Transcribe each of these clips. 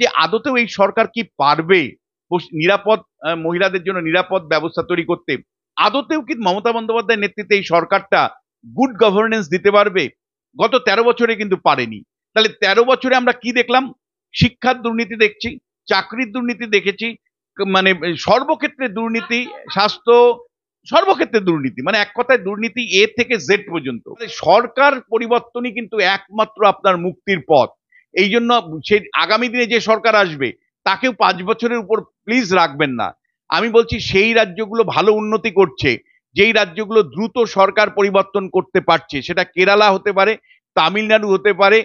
যে আদতেও এই সরকার কি পারবে নিরাপদ মহিলাদের জন্য নিরাপদ ব্যবস্থা তৈরি করতে আদতেও কি মমতা বন্দ্যোপাধ্যায়ের নেতৃত্বে এই সরকারটা গুড গভর্নেন্স দিতে পারবে গত ১৩ বছরে কিন্তু পারেনি তাহলে ১৩ বছরে আমরা কি দেখলাম শিক্ষার দুর্নীতি দেখছি চাকরির দুর্নীতি দেখেছি মানে সর্বক্ষেত্রে দুর্নীতি স্বাস্থ্য সর্বক্ষেত্রে দুর্নীতি মানে এক কথায় দুর্নীতি এ থেকে জেড পর্যন্ত সরকার পরিবর্তনই কিন্তু একমাত্র আপনার মুক্তির পথ এই জন্য সে আগামী দিনে যে সরকার আসবে তাকেও পাঁচ বছরের উপর প্লিজ রাখবেন না আমি বলছি সেই রাজ্যগুলো ভালো উন্নতি করছে যেই রাজ্যগুলো দ্রুত সরকার পরিবর্তন করতে পারছে সেটা কেরালা হতে পারে তামিলনাড়ু হতে পারে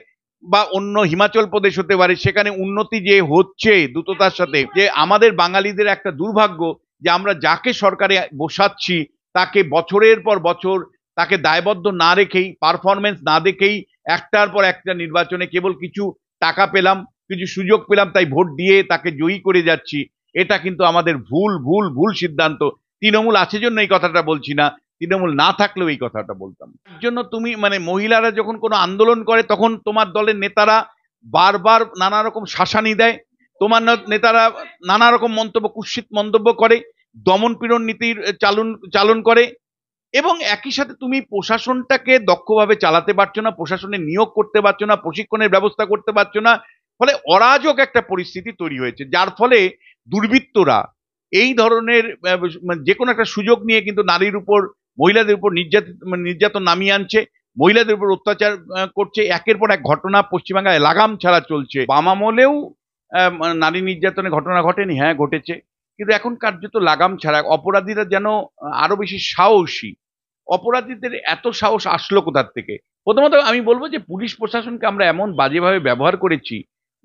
বা অন্য হিমাচল প্রদেশ হতে পারে সেখানে উন্নতি যে হচ্ছে দ্রুততার সাথে যে আমাদের বাঙালিদের একটা দুর্ভাগ্য যে আমরা যাকে সরকারে বসাচ্ছি তাকে বছরের পর বছর তাকে দায়বদ্ধ না রেখেই পারফরমেন্স না দেখেই একটার পর একটা নির্বাচনে কেবল কিছু টাকা পেলাম কিছু সুযোগ পেলাম তাই ভোট দিয়ে তাকে জয়ী করে যাচ্ছি এটা কিন্তু আমাদের ভুল ভুল ভুল সিদ্ধান্ত তৃণমূল আছে জন্য এই কথাটা বলছি না তৃণমূল না থাকলেও এই কথাটা বলতাম এর জন্য তুমি মানে মহিলারা যখন কোনো আন্দোলন করে তখন তোমার দলের নেতারা বারবার নানা রকম শাসানি দেয় তোমার নেতারা নানা রকম মন্তব্য কুৎসিত মন্তব্য করে দমন পীড়ন নীতির চালন চালন করে এবং একই সাথে তুমি প্রশাসনটাকে দক্ষভাবে চালাতে পারছো না প্রশাসনে নিয়োগ করতে পারছো না প্রশিক্ষণের ব্যবস্থা করতে পারছো না ফলে অরাজক একটা পরিস্থিতি তৈরি হয়েছে যার ফলে দুর্বৃত্তরা এই ধরনের মানে যে কোনো একটা সুযোগ নিয়ে কিন্তু নারীর উপর মহিলাদের উপর নির্যাতিত মানে নির্যাতন নামিয়ে আনছে মহিলাদের উপর অত্যাচার করছে একের পর এক ঘটনা পশ্চিমবাংলায় লাগাম ছাড়া চলছে বামামলেও মানে নারী নির্যাতনের ঘটনা ঘটেনি হ্যাঁ ঘটেছে কিন্তু এখন কার্যত লাগাম ছাড়া অপরাধীরা যেন আরো বেশি সাহসী অপরাধীদের এত সাহস আসলো কোথার থেকে প্রথমত আমি বলবো যে পুলিশ প্রশাসনকে আমরা এমন বাজেভাবে ব্যবহার করেছি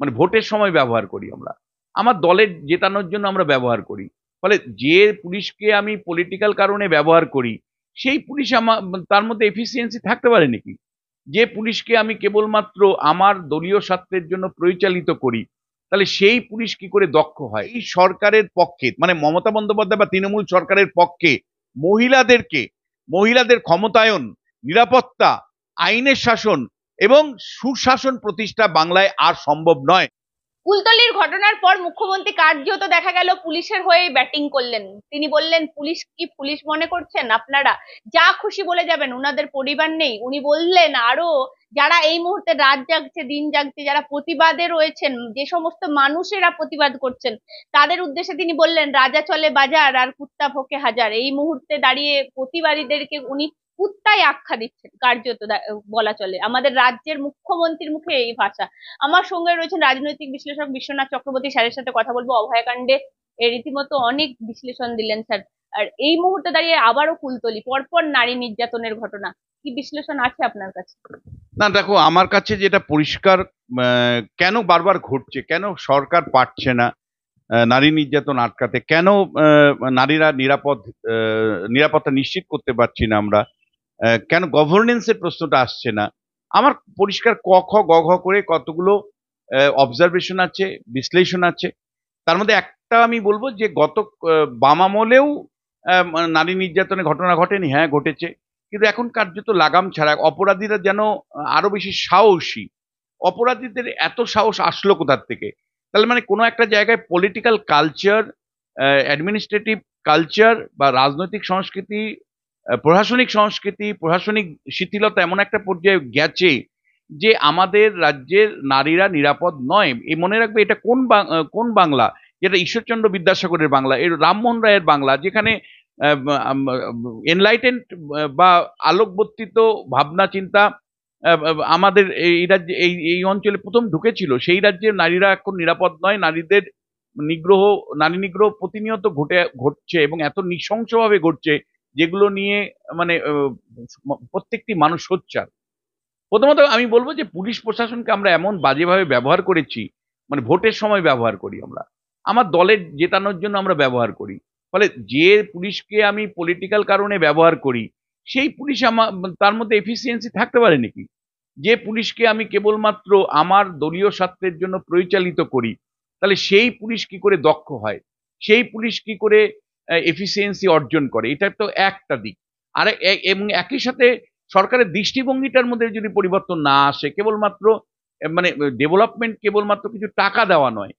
মানে ভোটের সময় ব্যবহার করি আমরা আমার দলের জেতানোর জন্য আমরা ব্যবহার করি ফলে যে পুলিশকে আমি পলিটিক্যাল কারণে ব্যবহার করি সেই পুলিশ আমার তার মধ্যে এফিসিয়েন্সি থাকতে পারে নাকি যে পুলিশকে আমি কেবলমাত্র আমার দলীয় স্বার্থের জন্য পরিচালিত করি তাহলে সেই পুলিশ কি করে দক্ষ হয় এই সরকারের পক্ষে মানে মমতা বন্দ্যোপাধ্যায় বা তৃণমূল সরকারের পক্ষে মহিলাদেরকে মহিলাদের ক্ষমতায়ন নিরাপত্তা আইনের শাসন এবং সুশাসন প্রতিষ্ঠা বাংলায় আর সম্ভব নয় কুলতলির ঘটনার পর মুখ্যমন্ত্রী কার্যত দেখা গেল পুলিশের হয়ে ব্যাটিং করলেন তিনি বললেন পুলিশ কি পুলিশ মনে করছেন আপনারা যা খুশি বলে যাবেন উনাদের পরিবার নেই উনি বললেন আরো যারা এই মুহূর্তে রাত জাগছে দিন জাগছে যারা প্রতিবাদে রয়েছেন যে সমস্ত মানুষেরা প্রতিবাদ করছেন তাদের উদ্দেশ্যে তিনি বললেন রাজা চলে বাজার আর কুত্তা ভোকে হাজার এই মুহূর্তে দাঁড়িয়ে প্রতিবাদীদেরকে উনি কুত্তায় আখ্যা দিচ্ছেন কার্যত বলা চলে আমাদের রাজ্যের মুখ্যমন্ত্রীর মুখে এই ভাষা আমার সঙ্গে রয়েছেন রাজনৈতিক বিশ্লেষক বিশ্বনাথ চক্রবর্তী স্যারের সাথে কথা বলবো অভয়াকাণ্ডে রীতিমতো অনেক বিশ্লেষণ দিলেন স্যার আর এই মুহূর্তে দাঁড়িয়ে আবারও কুলতলি পরপর নারী নির্যাতনের ঘটনা কি বিশ্লেষণ আছে আপনার কাছে না দেখো আমার কাছে যেটা পরিষ্কার কেন বারবার ঘটছে কেন সরকার পারছে না নারী নির্যাতন আটকাতে কেন নারীরা নিরাপদ নিরাপত্তা নিশ্চিত করতে পারছি না আমরা কেন গভর্নেন্সের প্রশ্নটা আসছে না আমার পরিষ্কার ক খ গ ঘ করে কতগুলো অবজারভেশন আছে বিশ্লেষণ আছে তার মধ্যে একটা আমি বলবো যে গত বামামলেও মানে নারী নির্যাতনের ঘটনা ঘটেনি হ্যাঁ ঘটেছে কিন্তু এখন কার্যত লাগাম ছাড়া অপরাধীরা যেন আরো বেশি সাহসী অপরাধীদের এত সাহস আসলো কোথার থেকে তাহলে মানে কোনো একটা জায়গায় পলিটিক্যাল কালচার অ্যাডমিনিস্ট্রেটিভ কালচার বা রাজনৈতিক সংস্কৃতি প্রশাসনিক সংস্কৃতি প্রশাসনিক শিথিলতা এমন একটা পর্যায়ে গেছে যে আমাদের রাজ্যের নারীরা নিরাপদ নয় এই মনে রাখবে এটা কোন কোন বাংলা যেটা ঈশ্বরচন্দ্র বিদ্যাসাগরের বাংলা এর রামমোহন রায়ের বাংলা যেখানে এনলাইটেন্ড বা আলোকবর্তিত ভাবনা চিন্তা আমাদের এই রাজ্যে এই এই অঞ্চলে প্রথম ঢুকেছিল সেই রাজ্যের নারীরা এখন নিরাপদ নয় নারীদের নিগ্রহ নারী নিগ্রহ প্রতিনিয়ত ঘটে ঘটছে এবং এত নৃশংসভাবে ঘটছে যেগুলো নিয়ে মানে প্রত্যেকটি মানুষ সোচ্চার প্রথমত আমি বলবো যে পুলিশ প্রশাসনকে আমরা এমন বাজেভাবে ব্যবহার করেছি মানে ভোটের সময় ব্যবহার করি আমরা আমার দলের জেতানোর জন্য আমরা ব্যবহার করি ফলে যে পুলিশকে আমি পলিটিক্যাল কারণে ব্যবহার করি সেই পুলিশ আমার তার মধ্যে এফিসিয়েন্সি থাকতে পারে নাকি যে পুলিশকে আমি কেবলমাত্র আমার দলীয় স্বার্থের জন্য পরিচালিত করি তাহলে সেই পুলিশ কি করে দক্ষ হয় সেই পুলিশ কি করে এফিসিয়েন্সি অর্জন করে এটা তো একটা দিক আর এবং একই সাথে সরকারের দৃষ্টিভঙ্গিটার মধ্যে যদি পরিবর্তন না আসে কেবলমাত্র মানে ডেভেলপমেন্ট কেবলমাত্র কিছু টাকা দেওয়া নয়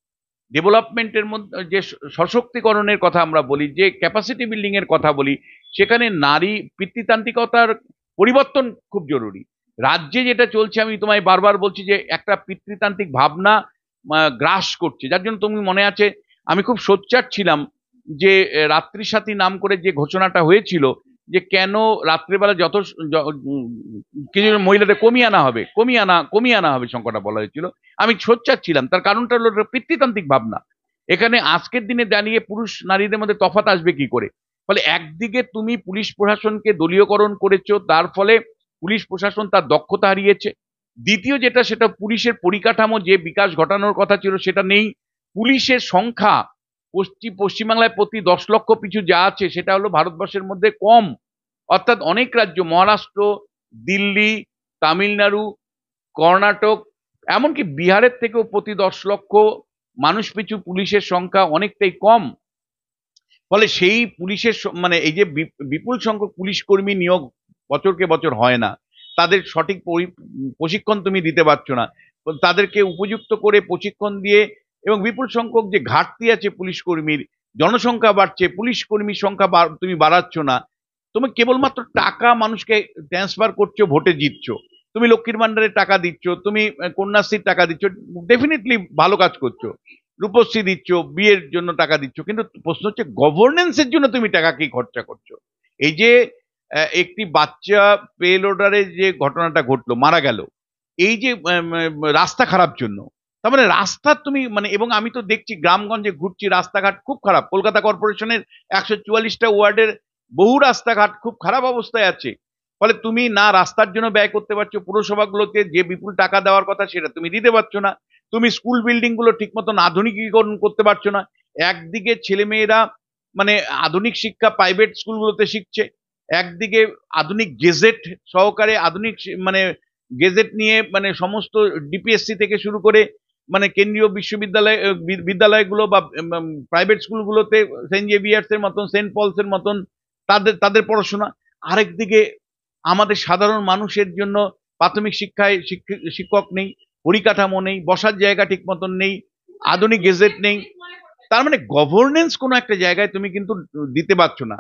ডেভেলপমেন্টের মধ্যে যে সশক্তিকরণের কথা আমরা বলি যে ক্যাপাসিটি বিল্ডিংয়ের কথা বলি সেখানে নারী পিতৃতান্ত্রিকতার পরিবর্তন খুব জরুরি রাজ্যে যেটা চলছে আমি তোমায় বারবার বলছি যে একটা পিতৃতান্ত্রিক ভাবনা গ্রাস করছে যার জন্য তুমি মনে আছে আমি খুব সোচ্চার ছিলাম যে রাত্রি সাথী নাম করে যে ঘোষণাটা হয়েছিল যে কেন রাত্রিবেলা যত কিছু মহিলাদের কমিয়ে আনা হবে কমিয়ে আনা কমিয়ে আনা হবে সংখ্যাটা বলা হয়েছিল আমি সোচ্চার ছিলাম তার কারণটা হলো পিতৃতান্ত্রিক ভাবনা এখানে আজকের দিনে দাঁড়িয়ে পুরুষ নারীদের মধ্যে তফাত আসবে কি করে ফলে একদিকে তুমি পুলিশ প্রশাসনকে দলীয়করণ করেছো তার ফলে পুলিশ প্রশাসন তার দক্ষতা হারিয়েছে দ্বিতীয় যেটা সেটা পুলিশের পরিকাঠামো যে বিকাশ ঘটানোর কথা ছিল সেটা নেই পুলিশের সংখ্যা পশ্চিম পশ্চিমবাংলায় প্রতি দশ লক্ষ পিছু যা আছে সেটা হলো ভারতবর্ষের মধ্যে কম অর্থাৎ অনেক রাজ্য মহারাষ্ট্র দিল্লি তামিলনাড়ু কর্ণাটক এমনকি বিহারের থেকেও প্রতি দশ লক্ষ মানুষ পিছু পুলিশের সংখ্যা অনেকটাই কম ফলে সেই পুলিশের মানে এই যে বিপুল সংখ্যক পুলিশ কর্মী নিয়োগ বছরকে বছর হয় না তাদের সঠিক প্রশিক্ষণ তুমি দিতে পারছো না তাদেরকে উপযুক্ত করে প্রশিক্ষণ দিয়ে এবং বিপুল সংখ্যক যে ঘাটতি আছে পুলিশ কর্মীর জনসংখ্যা বাড়ছে পুলিশ কর্মীর সংখ্যা তুমি বাড়াচ্ছ না তুমি কেবলমাত্র টাকা মানুষকে ট্রান্সফার করছো ভোটে জিতছো তুমি লক্ষ্মীর ভান্ডারের টাকা দিচ্ছ তুমি কন্যাশ্রীর টাকা দিচ্ছ ডেফিনেটলি ভালো কাজ করছো রূপশ্রী দিচ্ছ বিয়ের জন্য টাকা দিচ্ছ কিন্তু প্রশ্ন হচ্ছে গভর্নেন্সের জন্য তুমি টাকা কি খরচা করছো এই যে একটি বাচ্চা পেলোডারে যে ঘটনাটা ঘটলো মারা গেল এই যে রাস্তা খারাপ জন্য তার মানে রাস্তার তুমি মানে এবং আমি তো দেখছি গ্রামগঞ্জে ঘুরছি রাস্তাঘাট খুব খারাপ কলকাতা কর্পোরেশনের একশো চুয়াল্লিশটা ওয়ার্ডের বহু রাস্তাঘাট খুব খারাপ অবস্থায় আছে ফলে তুমি না রাস্তার জন্য ব্যয় করতে পারছো পুরসভাগুলোতে যে বিপুল টাকা দেওয়ার কথা সেটা তুমি দিতে পারছো না তুমি স্কুল বিল্ডিংগুলো ঠিক মতন আধুনিকীকরণ করতে পারছো না একদিকে ছেলেমেয়েরা মানে আধুনিক শিক্ষা প্রাইভেট স্কুলগুলোতে শিখছে একদিকে আধুনিক গেজেট সহকারে আধুনিক মানে গেজেট নিয়ে মানে সমস্ত ডিপিএসসি থেকে শুরু করে মানে কেন্দ্রীয় বিশ্ববিদ্যালয় বিদ্যালয়গুলো বা প্রাইভেট স্কুলগুলোতে সেন্ট জেভিয়ার্সের মতন সেন্ট পলসের মতন তাদের তাদের পড়াশোনা আরেকদিকে আমাদের সাধারণ মানুষের জন্য প্রাথমিক শিক্ষায় শিক্ষক নেই পরিকাঠামো নেই বসার জায়গা ঠিক মতন নেই আধুনিক গেজেট নেই তার মানে গভর্নেন্স কোনো একটা জায়গায় তুমি কিন্তু দিতে পারছো না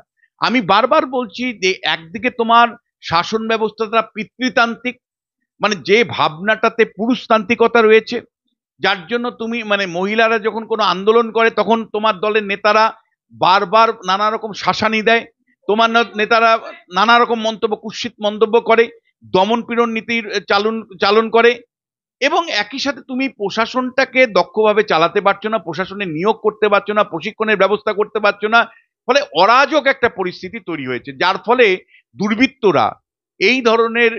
আমি বারবার বলছি যে একদিকে তোমার শাসন ব্যবস্থাটা পিতৃতান্ত্রিক মানে যে ভাবনাটাতে পুরুষতান্ত্রিকতা রয়েছে যার জন্য তুমি মানে মহিলারা যখন কোনো আন্দোলন করে তখন তোমার দলের নেতারা বারবার নানা রকম শাসানি দেয় তোমার নেতারা নানা রকম মন্তব্য কুৎসিত মন্তব্য করে দমন পীড়ন নীতির চালন চালন করে এবং একই সাথে তুমি প্রশাসনটাকে দক্ষভাবে চালাতে পারছো না প্রশাসনে নিয়োগ করতে পারছো না প্রশিক্ষণের ব্যবস্থা করতে পারছো না ফলে অরাজক একটা পরিস্থিতি তৈরি হয়েছে যার ফলে দুর্বৃত্তরা এই ধরনের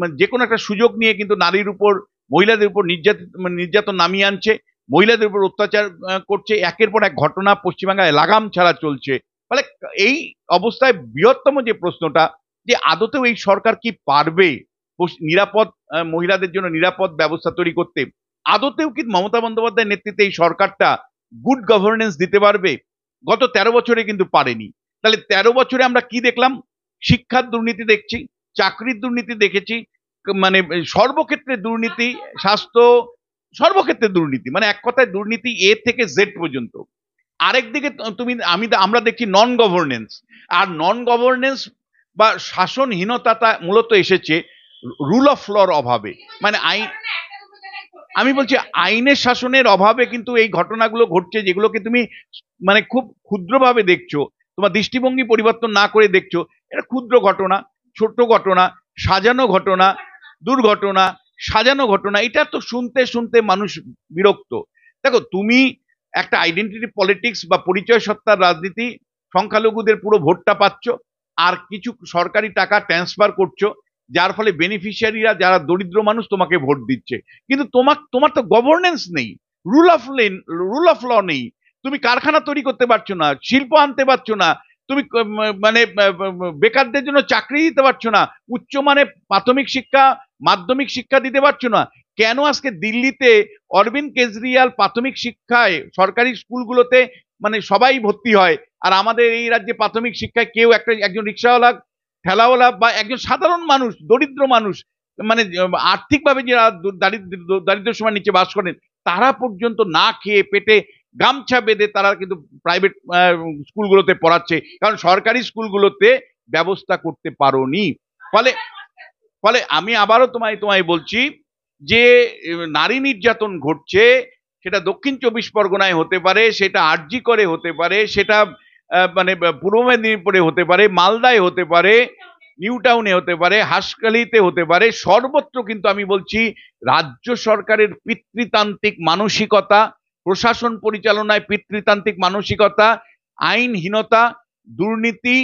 মানে যে কোনো একটা সুযোগ নিয়ে কিন্তু নারীর উপর মহিলাদের উপর নির্যাতিত মানে নির্যাতন নামিয়ে আনছে মহিলাদের উপর অত্যাচার করছে একের পর এক ঘটনা পশ্চিমবাংলায় লাগাম ছাড়া চলছে ফলে এই অবস্থায় বৃহত্তম যে প্রশ্নটা যে আদতেও এই সরকার কি পারবে নিরাপদ মহিলাদের জন্য নিরাপদ ব্যবস্থা তৈরি করতে আদতেও কি মমতা বন্দ্যোপাধ্যায়ের নেতৃত্বে এই সরকারটা গুড গভর্নেন্স দিতে পারবে গত ১৩ বছরে কিন্তু পারেনি তাহলে ১৩ বছরে আমরা কি দেখলাম শিক্ষার দুর্নীতি দেখছি চাকরির দুর্নীতি দেখেছি মানে সর্বক্ষেত্রে দুর্নীতি স্বাস্থ্য সর্বক্ষেত্রে দুর্নীতি মানে এক কথায় দুর্নীতি এ থেকে জেড পর্যন্ত আরেকদিকে তুমি আমি আমরা দেখি নন গভর্নেন্স আর নন গভর্নেন্স বা শাসনহীনতা মূলত এসেছে রুল অফ লর অভাবে মানে আইন আমি বলছি আইনের শাসনের অভাবে কিন্তু এই ঘটনাগুলো ঘটছে যেগুলোকে তুমি মানে খুব ক্ষুদ্রভাবে দেখছো তোমার দৃষ্টিভঙ্গি পরিবর্তন না করে দেখছো এটা ক্ষুদ্র ঘটনা ছোট্ট ঘটনা সাজানো ঘটনা দুর্ঘটনা সাজানো ঘটনা এটা তো শুনতে শুনতে মানুষ বিরক্ত দেখো তুমি একটা আইডেন্টিটি পলিটিক্স বা পরিচয় সত্তার রাজনীতি সংখ্যালঘুদের পুরো ভোটটা পাচ্ছ আর কিছু সরকারি টাকা ট্রান্সফার করছো যার ফলে বেনিফিশিয়ারিরা যারা দরিদ্র মানুষ তোমাকে ভোট দিচ্ছে কিন্তু তোমার তোমার তো গভর্নেন্স নেই rule of lane rule of law নেই তুমি কারখানা তৈরি করতে পারছো না শিল্প আনতে পারছো না তুমি মানে বেকারদের জন্য চাকরি দিতে পারছো না মানে প্রাথমিক শিক্ষা মাধ্যমিক শিক্ষা দিতে পারছো না কেন আজকে দিল্লিতে অরবিন্দ কেজরিয়াল প্রাথমিক শিক্ষায় সরকারি স্কুলগুলোতে মানে সবাই ভর্তি হয় আর আমাদের এই রাজ্যে প্রাথমিক শিক্ষায় কেউ একটা একজন রিক্সাওয়ালা ঠেলাওয়ালা বা একজন সাধারণ মানুষ দরিদ্র মানুষ মানে আর্থিকভাবে যারা দারিদ্র দারিদ্র সময় নিচে বাস করেন তারা পর্যন্ত না খেয়ে পেটে গামছা বেঁধে তারা কিন্তু প্রাইভেট স্কুলগুলোতে পড়াচ্ছে কারণ সরকারি স্কুলগুলোতে ব্যবস্থা করতে পারোনি ফলে ফলে আমি আবারও তোমায় তোমায় বলছি যে নারী নির্যাতন ঘটছে সেটা দক্ষিণ চব্বিশ পরগনায় হতে পারে সেটা আরজি করে হতে পারে সেটা মানে পূর্ব মেদিনীপুরে হতে পারে মালদায় হতে পারে নিউ টাউনে হতে পারে হাসকালিতে হতে পারে সর্বত্র কিন্তু আমি বলছি রাজ্য সরকারের পিতৃতান্ত্রিক মানসিকতা প্রশাসন পরিচালনায় পিতৃতান্ত্রিক মানসিকতা আইনহীনতা দুর্নীতি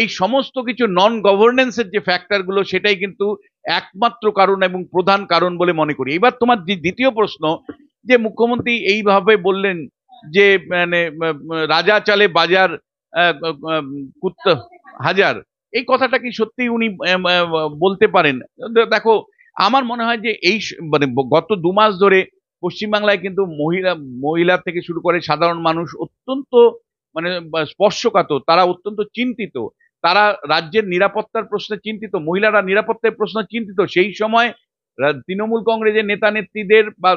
এই সমস্ত কিছু নন গভর্নেন্সের যে ফ্যাক্টরগুলো সেটাই কিন্তু একমাত্র কারণ এবং প্রধান কারণ বলে মনে করি এবার তোমার যে দ্বিতীয় প্রশ্ন যে মুখ্যমন্ত্রী এইভাবে বললেন যে মানে রাজা চালে বাজার হাজার এই কথাটা কি সত্যি উনি বলতে পারেন দেখো আমার মনে হয় যে এই মানে গত দু মাস ধরে পশ্চিমবাংলায় কিন্তু মহিলা মহিলা থেকে শুরু করে সাধারণ মানুষ অত্যন্ত মানে স্পর্শকাতর তারা অত্যন্ত চিন্তিত তারা রাজ্যের নিরাপত্তার প্রশ্নে চিন্তিত মহিলারা নিরাপত্তার প্রশ্নে চিন্তিত সেই সময় তৃণমূল কংগ্রেসের নেতা নেত্রীদের বা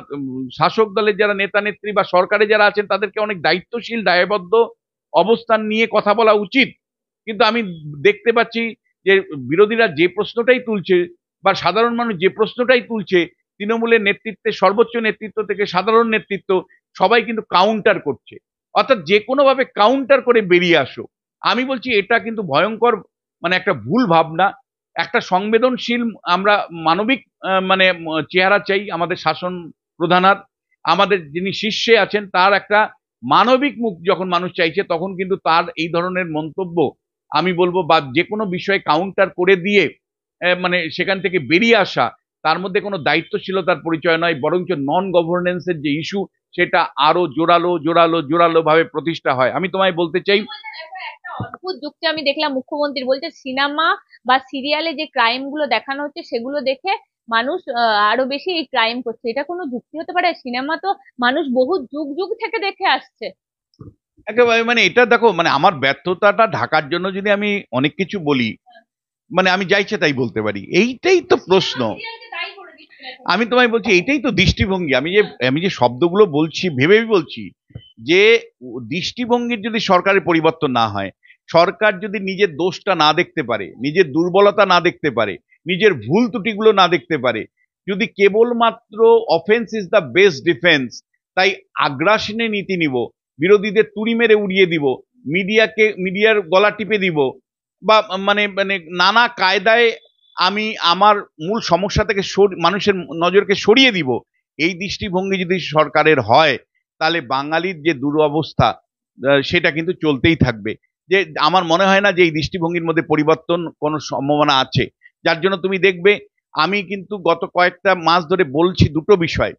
শাসক দলের যারা নেতা নেত্রী বা সরকারে যারা আছেন তাদেরকে অনেক দায়িত্বশীল দায়বদ্ধ অবস্থান নিয়ে কথা বলা উচিত কিন্তু আমি দেখতে পাচ্ছি যে বিরোধীরা যে প্রশ্নটাই তুলছে বা সাধারণ মানুষ যে প্রশ্নটাই তুলছে তৃণমূলের নেতৃত্বে সর্বোচ্চ নেতৃত্ব থেকে সাধারণ নেতৃত্ব সবাই কিন্তু কাউন্টার করছে অর্থাৎ যে কোনোভাবে কাউন্টার করে বেরিয়ে আসো আমি বলছি এটা কিন্তু ভয়ঙ্কর মানে একটা ভুল ভাবনা একটা সংবেদনশীল আমরা মানবিক মানে চেহারা চাই আমাদের শাসন প্রধানার আমাদের যিনি শীর্ষে আছেন তার একটা মানবিক মুখ যখন মানুষ চাইছে তখন কিন্তু তার এই ধরনের মন্তব্য আমি বলবো বা যে কোনো বিষয়ে কাউন্টার করে দিয়ে মানে সেখান থেকে বেরিয়ে আসা তার মধ্যে কোনো দায়িত্বশীলতার পরিচয় নয় বরঞ্চ নন গভর্নেন্সের যে ইস্যু সেটা আরো জোরালো জোরালো জোরালো ভাবে প্রতিষ্ঠা হয় আমি তোমায় বলতে চাই অদ্ভুত যুক্তি আমি দেখলাম মুখ্যমন্ত্রী বলছে সিনেমা বা সিরিয়ালে যে ক্রাইম গুলো দেখানো হচ্ছে সেগুলো দেখে মানুষ আরো বেশি এই ক্রাইম করছে এটা কোনো যুক্তি হতে পারে সিনেমা তো মানুষ বহু যুগ যুগ থেকে দেখে আসছে একেবারে মানে এটা দেখো মানে আমার ব্যর্থতাটা ঢাকার জন্য যদি আমি অনেক কিছু বলি মানে আমি যাইছে তাই বলতে পারি এইটাই তো প্রশ্ন আমি তোমায় বলছি এটাই তো দৃষ্টিভঙ্গি আমি যে আমি যে শব্দগুলো বলছি ভেবেই বলছি যে দৃষ্টিভঙ্গির যদি সরকারের পরিবর্তন না হয় সরকার যদি নিজের দোষটা না দেখতে পারে নিজের দুর্বলতা না দেখতে পারে নিজের ভুল ত্রুটিগুলো না দেখতে পারে যদি কেবলমাত্র offence is the best defence তাই আগ্রাসীনে নীতি নিব বিরোধীদের তুড়ি মেরে উড়িয়ে দিব মিডিয়াকে মিডিয়ার গলা টিপে দিব বা মানে মানে নানা কায়দায় আমি আমার মূল সমস্যা থেকে মানুষের নজরকে সরিয়ে দিব এই দৃষ্টিভঙ্গি যদি সরকারের হয় তাহলে বাঙালির যে দুরবস্থা সেটা কিন্তু চলতেই থাকবে যে আমার মনে হয় না যে এই দৃষ্টিভঙ্গির মধ্যে পরিবর্তন কোনো সম্ভাবনা আছে যার জন্য তুমি দেখবে আমি কিন্তু গত কয়েকটা মাস ধরে বলছি দুটো বিষয়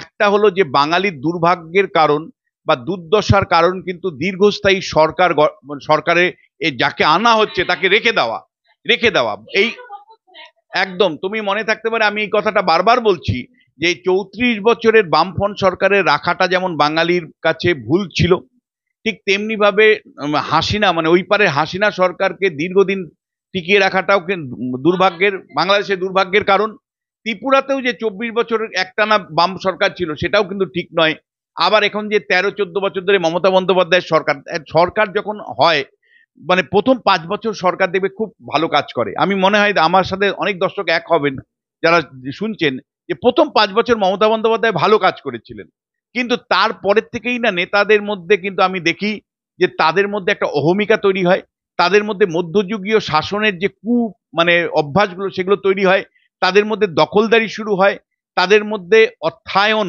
একটা হলো যে বাঙালির দুর্ভাগ্যের কারণ বা দুর্দশার কারণ কিন্তু দীর্ঘস্থায়ী সরকার সরকারে যাকে আনা হচ্ছে তাকে রেখে দেওয়া রেখে দেওয়া এই একদম তুমি মনে থাকতে পারে আমি এই কথাটা বারবার বলছি যে চৌত্রিশ বছরের বামফ্রন্ট সরকারের রাখাটা যেমন বাঙালির কাছে ভুল ছিল ঠিক তেমনিভাবে হাসিনা মানে ওই পারে হাসিনা সরকারকে দীর্ঘদিন টিকিয়ে রাখাটাও দুর্ভাগ্যের বাংলাদেশের দুর্ভাগ্যের কারণ ত্রিপুরাতেও যে চব্বিশ বছরের একটানা বাম সরকার ছিল সেটাও কিন্তু ঠিক নয় আবার এখন যে তেরো চোদ্দ বছর ধরে মমতা বন্দ্যোপাধ্যায়ের সরকার সরকার যখন হয় মানে প্রথম পাঁচ বছর সরকার দেখবে খুব ভালো কাজ করে আমি মনে হয় আমার সাথে অনেক দর্শক এক হবেন যারা শুনছেন যে প্রথম পাঁচ বছর মমতা বন্দ্যোপাধ্যায় ভালো কাজ করেছিলেন কিন্তু তারপরের থেকেই না নেতাদের মধ্যে কিন্তু আমি দেখি যে তাদের মধ্যে একটা অহমিকা তৈরি হয় তাদের মধ্যে মধ্যযুগীয় শাসনের যে কু মানে অভ্যাসগুলো সেগুলো তৈরি হয় তাদের মধ্যে দখলদারি শুরু হয় তাদের মধ্যে অর্থায়ন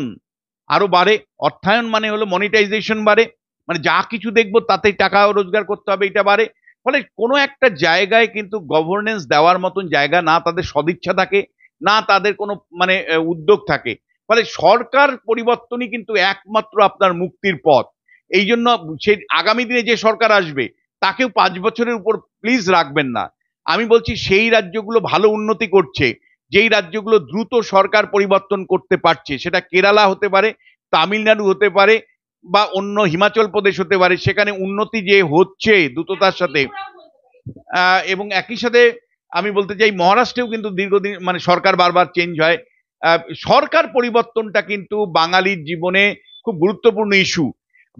আরও বাড়ে অর্থায়ন মানে হলো মনিটাইজেশন বাড়ে মানে যা কিছু দেখব তাতেই টাকা রোজগার করতে হবে এটা বাড়ে ফলে কোনো একটা জায়গায় কিন্তু গভর্নেন্স দেওয়ার মতন জায়গা না তাদের সদিচ্ছা থাকে না তাদের কোনো মানে উদ্যোগ থাকে ফলে সরকার পরিবর্তনই কিন্তু একমাত্র আপনার মুক্তির পথ এই জন্য সে আগামী দিনে যে সরকার আসবে তাকেও পাঁচ বছরের উপর প্লিজ রাখবেন না আমি বলছি সেই রাজ্যগুলো ভালো উন্নতি করছে যেই রাজ্যগুলো দ্রুত সরকার পরিবর্তন করতে পারছে সেটা কেরালা হতে পারে তামিলনাড়ু হতে পারে বা অন্য হিমাচল প্রদেশ হতে পারে সেখানে উন্নতি যে হচ্ছে দ্রুততার সাথে এবং একই সাথে আমি বলতে চাই মহারাষ্ট্রেও কিন্তু দীর্ঘদিন মানে সরকার বারবার চেঞ্জ হয় সরকার পরিবর্তনটা কিন্তু বাঙালির জীবনে খুব গুরুত্বপূর্ণ ইস্যু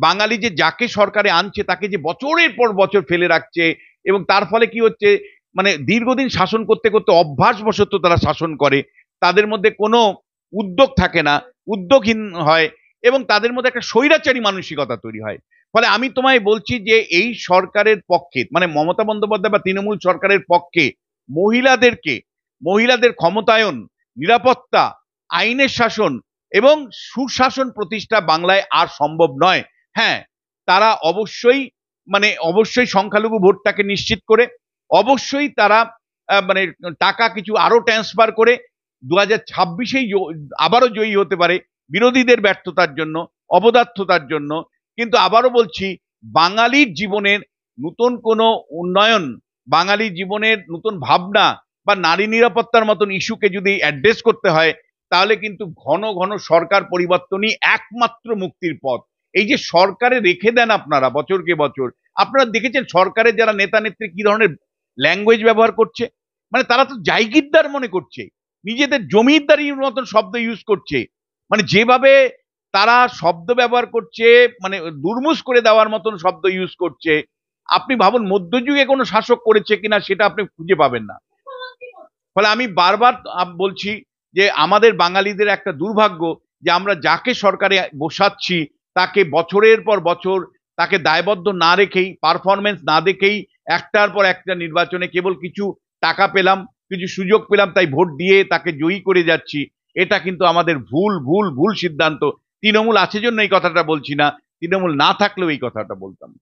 বাঙালি যে যাকে সরকারে আনছে তাকে যে বছরের পর বছর ফেলে রাখছে এবং তার ফলে কি হচ্ছে মানে দীর্ঘদিন শাসন করতে করতে অভ্যাসবশত তারা শাসন করে তাদের মধ্যে কোনো উদ্যোগ থাকে না উদ্যোগহীন হয় এবং তাদের মধ্যে একটা স্বৈরাচারী মানসিকতা তৈরি হয় ফলে আমি তোমায় বলছি যে এই সরকারের পক্ষে মানে মমতা বন্দ্যোপাধ্যায় বা তৃণমূল সরকারের পক্ষে মহিলাদেরকে মহিলাদের ক্ষমতায়ন নিরাপত্তা আইনের শাসন এবং সুশাসন প্রতিষ্ঠা বাংলায় আর সম্ভব নয় হ্যাঁ তারা অবশ্যই মানে অবশ্যই সংখ্যালঘু ভোটটাকে নিশ্চিত করে অবশ্যই তারা মানে টাকা কিছু আরো ট্রান্সফার করে দু হাজার ছাব্বিশেই আবারও জয়ী হতে পারে বিরোধীদের ব্যর্থতার জন্য অবদার্থতার জন্য কিন্তু আবারও বলছি বাঙালির জীবনের নতুন কোনো উন্নয়ন বাঙালি জীবনের নতুন ভাবনা বা নারী নিরাপত্তার মতন ইস্যুকে যদি অ্যাড্রেস করতে হয় তাহলে কিন্তু ঘন ঘন সরকার পরিবর্তনই একমাত্র মুক্তির পথ এই যে সরকারে রেখে দেন আপনারা বছরকে বছর আপনারা দেখেছেন সরকারের যারা নেতা নেত্রী কি ধরনের ল্যাঙ্গুয়েজ ব্যবহার করছে মানে তারা তো জায়গিরদার মনে করছে নিজেদের জমিদারির মতন শব্দ ইউজ করছে মানে যেভাবে তারা শব্দ ব্যবহার করছে মানে দুর্মুষ করে দেওয়ার মতন শব্দ ইউজ করছে আপনি ভাবুন মধ্যযুগে কোনো শাসক করেছে কিনা সেটা আপনি খুঁজে পাবেন না ফলে আমি বারবার বলছি যে আমাদের বাঙালিদের একটা দুর্ভাগ্য যে আমরা যাকে সরকারে বসাচ্ছি তাকে বছরের পর বছর তাকে দায়বদ্ধ না রেখেই পারফরমেন্স না দেখেই একটার পর একটা নির্বাচনে কেবল কিছু টাকা পেলাম কিছু সুযোগ পেলাম তাই ভোট দিয়ে তাকে জয়ী করে যাচ্ছি এটা কিন্তু আমাদের ভুল ভুল ভুল সিদ্ধান্ত তৃণমূল আছে জন্য এই কথাটা বলছি না তৃণমূল না থাকলেও এই কথাটা বলতাম